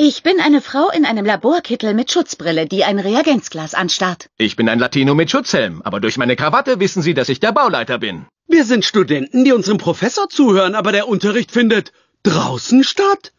Ich bin eine Frau in einem Laborkittel mit Schutzbrille, die ein Reagenzglas anstarrt. Ich bin ein Latino mit Schutzhelm, aber durch meine Krawatte wissen Sie, dass ich der Bauleiter bin. Wir sind Studenten, die unserem Professor zuhören, aber der Unterricht findet draußen statt?